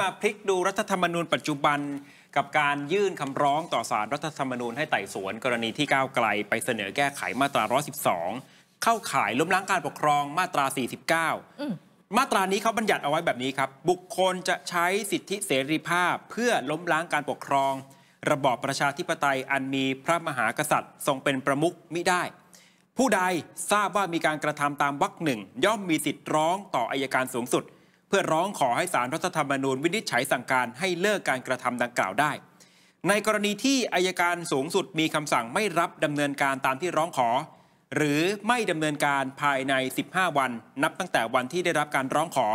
มาพลิกดูรัฐธรรมนูญปัจจุบันกับการยื่นคำร้องต่อศารรัฐธรรมนูญให้ไต่สวนกรณีที่ก้าวไกล ไปเสนอแก้ไขมาตรา 112 เข้าข่ายล้มล้างการปกครองมาตรา 49 มาตรานี้เขาบัญญัติเอาไว้แบบนี้ครับ บุคคลจะใช้สิทธิเสรีภาพเพื่อล้มล้างการปกครอง ระบอบประชาธิปไตยอันมีพระมหากษัตริย์ ทรงเป็นประมุขมิได้ ผู้ใดทราบว่ามีการกระทำตามวรรคหนึ่งย่อมมีสิทธิ์ร้องต่ออายการสูงสุดเพื่อร้องขอให้สารรัฐธรรมนูญวินิจฉัยสั่งการให้เลิกการกระทำดังกล่าวได้ ในกรณีที่อายการสูงสุดมีคำสั่งไม่รับดำเนินการตามที่ร้องขอ หรือไม่ดำเนินการภายใน 15 วัน นับตั้งแต่วันที่ได้รับการร้องขอ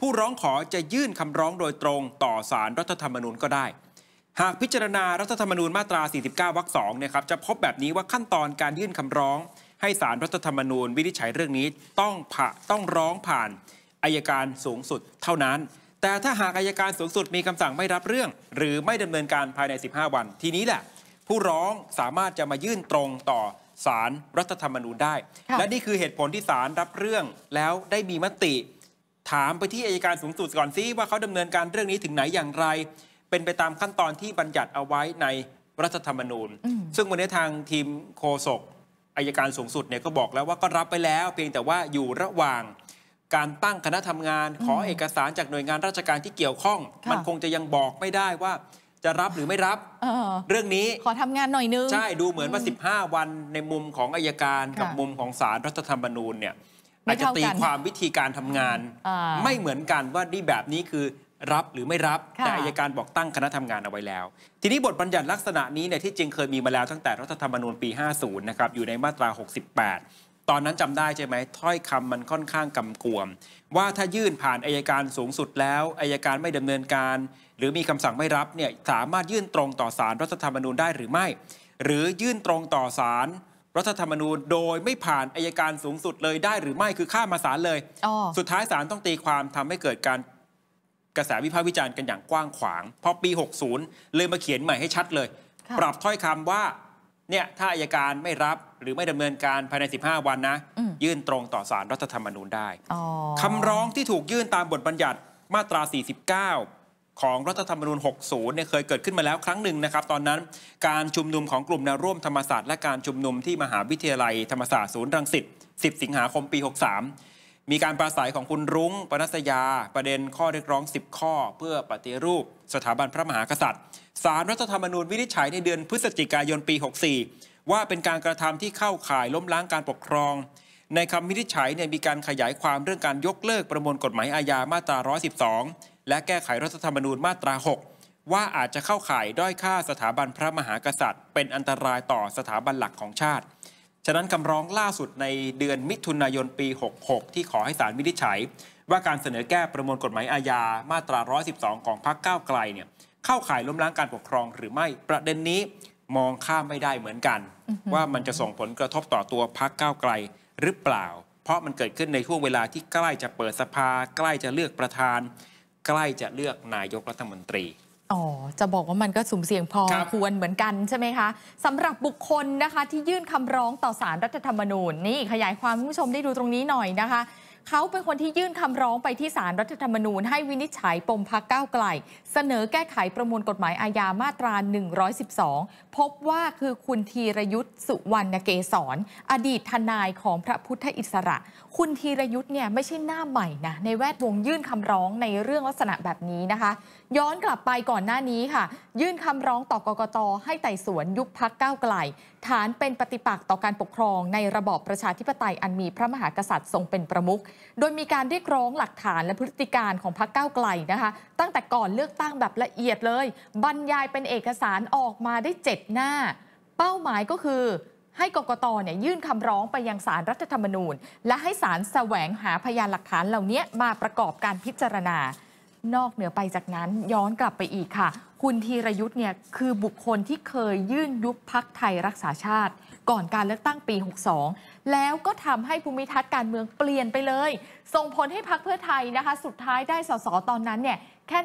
ผู้ร้องขอจะยื่นคำร้องโดยตรง ต่อสารรัฐธรรมนูญก็ได้ หากพิจารณารัฐธรรมนูญมาตรา49วรรคสองนะครับจะพบแบบนี้ว่าขั้นตอนการยื่นคำร้อง ให้สารรัฐธรรมนูญวินิจฉัยเรื่องนี้ต้องผ่าต้องร้องผ่านอายการสูงสุดเท่านั้น แต่ถ้าหากอายการสูงสุดมีคำสั่งไม่รับเรื่อง หรือไม่ดำเนินการภายใน 15 วันทีนี้แหละผู้ร้องสามารถจะมายื่นตรงต่อศาลรรัฐธรรมนูญได้ และนี่คือเหตุผลที่ศาลรรับเรื่อง แล้วได้มีมติ ถามไปที่อายการสูงสุดก่อนซิว่าเขาดำเนินการเรื่องนี้ถึงไหนอย่างไร เป็นไปตามขั้นตอนที่บัญญัติเอาไว้ในรัฐธรรมนูญ ซึ่งวันนี้ทางทีมโคศกอายการสูงสุดเนี่ยก็บอกแล้วว่าก็รับไปแล้วเพียงแต่ว่าอยู่ระหว่างการตั้งคณะทำงานขอเอกสารจากหน่วยงานราชการที่เกี่ยวข้อง มันคงจะยังบอกไม่ได้ว่า จะรับหรือไม่รับเเรื่องนี้ขอทำงานหน่อยนึง ใช่ดูเหมือนว่า 15 วัน ในมุมของอายการ กับมุมของศาลรรัฐธรรมนูญเนี่ยอาจจะตีความวิธีการทำงาน ไม่เหมือนกันว่านี่แบบนี้คือรับหรือไม่รับ แต่อายการบอกตั้งคณะทำงานเอาไว้แล้ว ทีนี้บทบัญญัติลักษณะนี้เนี่ยที่จริงเคยมีมาแล้วตั้งแต่รัฐธรรมนูญปี 50นะครับอยู่ในมาตรา 68ตอนนั้นจำได้ใช่ไหมถ้อยคำมันค่อนข้างกำกวม ว่าถ้ายื่นผ่านอายการสูงสุดแล้วอายการไม่ดำเนินการ หรือมีคำสั่งไม่รับเนี่ยสามารถยื่นตรงต่อสารรัฐธรรมนูญได้หรือไม่ หรือยื่นตรงต่อสารรัฐธรรมนูญ โดยไม่ผ่านอายการสูงสุดเลยได้หรือไม่คือข้ามมาศาลเลยสุดท้ายศาลต้องตีความทำให้เกิดการกระแสวิพากษ์วิจารณ์กันอย่างกว้างขวางพอปี 60 เลยมาเขียนใหม่ให้ชัดเลย ปรับถ้อยคำว่าเนี่ยถ้าอายการไม่รับหรือไม่ดำเนินการ ภายใน 15 วันนะ ยื่นตรงต่อสารรัฐธรรมนูญได้คำร้องที่ถูกยื่นตามบทบัญญัติมาตรา 49 ของรัฐธรรมนูญ 60เนี่ยเคยเกิดขึ้นมาแล้วครั้งหนึ่งนะครับ ตอนนั้นการชุมนุมของกลุ่มแนวร่วมธรรมศาสตร์ และการชุมนุมที่มหาวิทยาลัยธรรมศาสตร์ศูนย์รังสิต10 สิงหาคมปี 63มีการปราศัยของคุณรุ้งปนัสยา ประเด็นข้อเรียกร้อง 10 ข้อ เพื่อปฏิรูป สถาบันพระมหากษัตริย์สารรัฐธรรมนูญวินิจฉัยในเดือนพฤศจิกายนปี 64 ว่าเป็นการกระทำที่เข้าข่ายล้มล้างการปกครอง ในคำวินิจฉัยเนี่ยมีการขยายความเรื่องการยกเลิกประมวลกฎหมายอาญามาตรา 112 และแก้ไขรัฐธรรมนูญมาตรา 6 ว่าอาจจะเข้าข่ายด้อยค่าสถาบันพระมหากษัตริย์ เป็นอันตรายต่อสถาบันหลักของชาติฉะนั้นคำร้องล่าสุดในเดือนมิถุนายนปี 66 ที่ขอให้ศาลวินิจฉัย ว่าการเสนอแก้ประมวลกฎหมายอาญามาตรา 112 ของพรรคก้าวไกลเนี่ยเข้าข่ายล้มล้างการปกครองหรือไม่ประเด็นนี้มองข้ามไม่ได้เหมือนกัน ว่ามันจะส่งผลกระทบต่อตัวพรรคก้าวไกลหรือเปล่า เพราะมันเกิดขึ้นในช่วงเวลาที่ใกล้จะเปิดสภา ใกล้จะเลือกประธาน ใกล้จะเลือกนายกรัฐมนตรีอ๋อ จะบอกว่ามันก็สุ่มเสี่ยงพอควรเหมือนกันใช่ไหมคะสำหรับบุคคลนะคะที่ยื่นคำร้องต่อสารรัฐธรรมนูญนี่ขยายความคุณผู้ชมได้ดูตรงนี้หน่อยนะคะเขาเป็นคนที่ยื่นคำร้องไปที่ศาลรัฐธรรมนูญ ให้วินิจฉัย ปมพักก้าวไกล เสนอแก้ไขประมวลกฎหมายอาญามาตรา 112 พบว่าคือคุณธีรยุทธ์สุวรรณเกศร อดีตทนายของพระพุทธอิสระ คุณธีรยุทธ์เนี่ยไม่ใช่หน้าใหม่นะในแวดวงยื่นคำร้องในเรื่องลักษณะแบบนี้นะคะย้อนกลับไปก่อนหน้านี้ค่ะ ยื่นคำร้องต่อกกตให้ไต่สวนยุบพักก้าวไกลฐานเป็นปฏิปักษ์ต่อการปกครองในระบอบประชาธิปไตยอันมีพระมหากษัตริย์ทรงเป็นประมุข โดยมีการเรียกร้องหลักฐานและพฤติการของพรรคก้าวไกลนะคะ ตั้งแต่ก่อนเลือกตั้งแบบละเอียดเลย บรรยายเป็นเอกสารออกมาได้7หน้า เป้าหมายก็คือให้กกตเนี่ยยื่นคำร้องไปยังสารรัฐธรรมนูญ และให้สารแสวงหาพยานหลักฐานเหล่านี้มาประกอบการพิจารณา นอกเหนือไปจากนั้นย้อนกลับไปอีกค่ะคุณธีรยุทธ์เนี่ยคือบุคคลที่เคยยื่นยุบพักไทยรักษาชาติ ก่อนการเลือกตั้งปี 62 แล้วก็ทำให้ภูมิทัศน์การเมืองเปลี่ยนไปเลย ส่งผลให้พักเพื่อไทยนะคะ สุดท้ายได้สสตอนนั้นเนี่ยแค่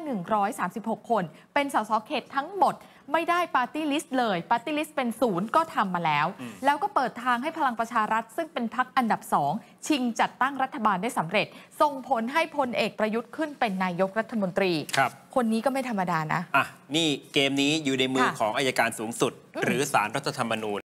136 คน เป็นสสเขตทั้งหมดไม่ได้ปาร์ตี้ลิสต์เลยปาร์ตี้ลิสต์เป็นศูนย์ก็ทำมาแล้ว แล้วก็เปิดทางให้พลังประชารัฐ ซึ่งเป็นพักอันดับสองชิงจัดตั้งรัฐบาลได้สำเร็จส่งผลให้พลเอกประยุทธ์ขึ้นเป็นนายกรัฐมนตรีครับคนนี้ก็ไม่ธรรมดานะอ่ะนี่เกมนี้อยู่ในมือของอายการสูงสุด หรือสารรัฐธรรมนูญ